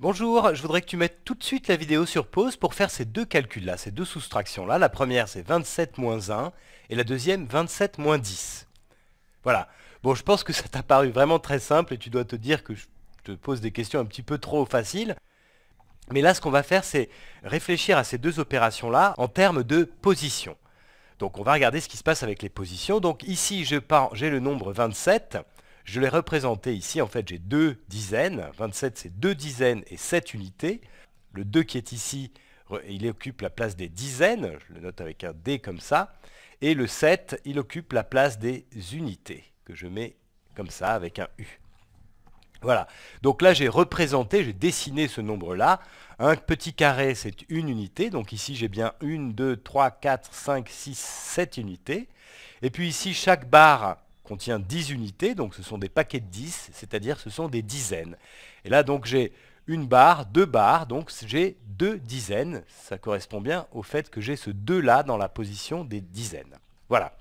Bonjour, je voudrais que tu mettes tout de suite la vidéo sur pause pour faire ces deux calculs-là, ces deux soustractions-là. La première, c'est 27 moins 1, et la deuxième, 27 moins 10. Voilà. Bon, je pense que ça t'a paru vraiment très simple, et tu dois te dire que je te pose des questions un petit peu trop faciles. Mais là, ce qu'on va faire, c'est réfléchir à ces deux opérations-là en termes de position. Donc, on va regarder ce qui se passe avec les positions. Donc, ici, j'ai le nombre 27. Je l'ai représenté ici, en fait j'ai deux dizaines, 27 c'est deux dizaines et 7 unités. Le 2 qui est ici, il occupe la place des dizaines, je le note avec un D comme ça, et le 7, il occupe la place des unités, que je mets comme ça avec un U. Voilà, donc là j'ai représenté, j'ai dessiné ce nombre-là. Un petit carré, c'est une unité, donc ici j'ai bien 1, 2, 3, 4, 5, 6, 7 unités. Et puis ici, chaque barre contient 10 unités, donc ce sont des paquets de 10, c'est-à-dire ce sont des dizaines. Et là donc j'ai une barre, deux barres, donc j'ai deux dizaines. Ça correspond bien au fait que j'ai ce 2 là dans la position des dizaines. Voilà.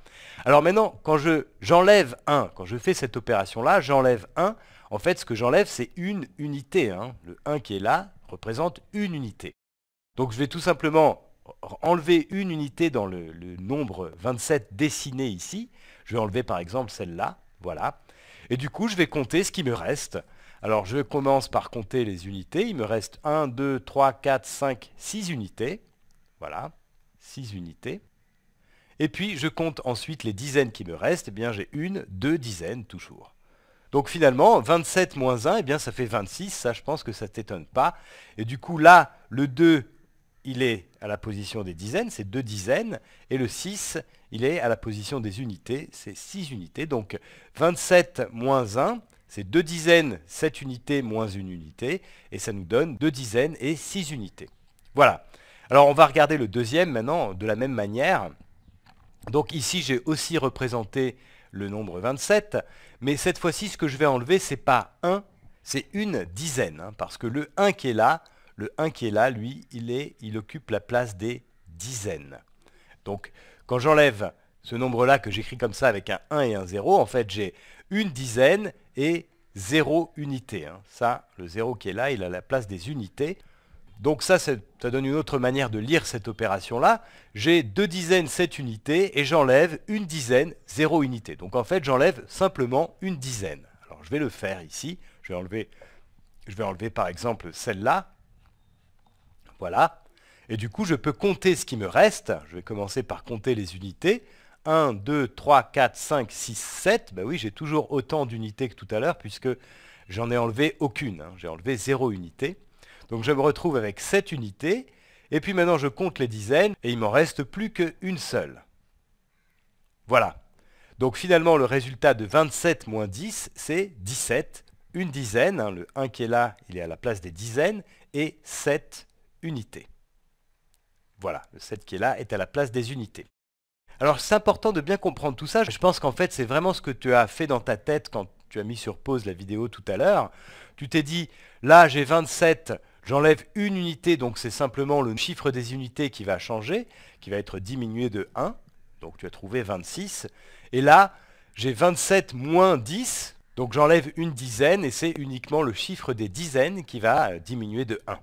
Alors maintenant, quand j'enlève un, 1, quand je fais cette opération-là, j'enlève 1, en fait ce que j'enlève c'est une unité. Hein. Le 1 qui est là représente une unité. Donc je vais tout simplement enlever une unité dans le, nombre 27 dessiné ici. Je vais enlever par exemple celle-là, voilà. Et du coup, je vais compter ce qui me reste. Alors, je commence par compter les unités. Il me reste 1, 2, 3, 4, 5, 6 unités. Voilà, 6 unités. Et puis, je compte ensuite les dizaines qui me restent. Et eh bien, j'ai une, deux dizaines toujours. Donc finalement, 27 moins 1, et eh bien, ça fait 26. Ça, je pense que ça ne t'étonne pas. Et du coup, là, le 2 il est à la position des dizaines, c'est deux dizaines, et le 6, il est à la position des unités, c'est six unités. Donc 27 moins 1, c'est deux dizaines, 7 unités moins une unité, et ça nous donne deux dizaines et 6 unités. Voilà. Alors on va regarder le deuxième maintenant de la même manière. Donc ici j'ai aussi représenté le nombre 27, mais cette fois-ci ce que je vais enlever n'est pas 1, c'est une dizaine, hein, parce que le 1 qui est là, le 1 qui est là, lui, il, occupe la place des dizaines. Donc, quand j'enlève ce nombre-là que j'écris comme ça avec un 1 et un 0, en fait, j'ai une dizaine et 0 unité. Hein. Ça, le 0 qui est là, il a la place des unités. Donc ça, ça donne une autre manière de lire cette opération-là. J'ai deux dizaines, sept unités, et j'enlève une dizaine, 0 unité. Donc en fait, j'enlève simplement une dizaine. Alors je vais le faire ici. je vais enlever par exemple celle-là, voilà. Et du coup, je peux compter ce qui me reste. Je vais commencer par compter les unités. 1, 2, 3, 4, 5, 6, 7. Ben oui, j'ai toujours autant d'unités que tout à l'heure, puisque j'en ai enlevé aucune. Hein. J'ai enlevé 0 unité. Donc je me retrouve avec 7 unités. Et puis maintenant, je compte les dizaines, et il m'en reste plus qu'une seule. Voilà. Donc finalement, le résultat de 27 moins 10, c'est 17. Une dizaine, hein. le 1 qui est là, il est à la place des dizaines, et 7 Unité. Voilà, le 7 qui est là est à la place des unités. Alors c'est important de bien comprendre tout ça. Je pense qu'en fait c'est vraiment ce que tu as fait dans ta tête quand tu as mis sur pause la vidéo tout à l'heure. Tu t'es dit, là j'ai 27, j'enlève une unité, donc c'est simplement le chiffre des unités qui va changer, qui va être diminué de 1. Donc tu as trouvé 26. Et là, j'ai 27 moins 10, donc j'enlève une dizaine et c'est uniquement le chiffre des dizaines qui va diminuer de 1.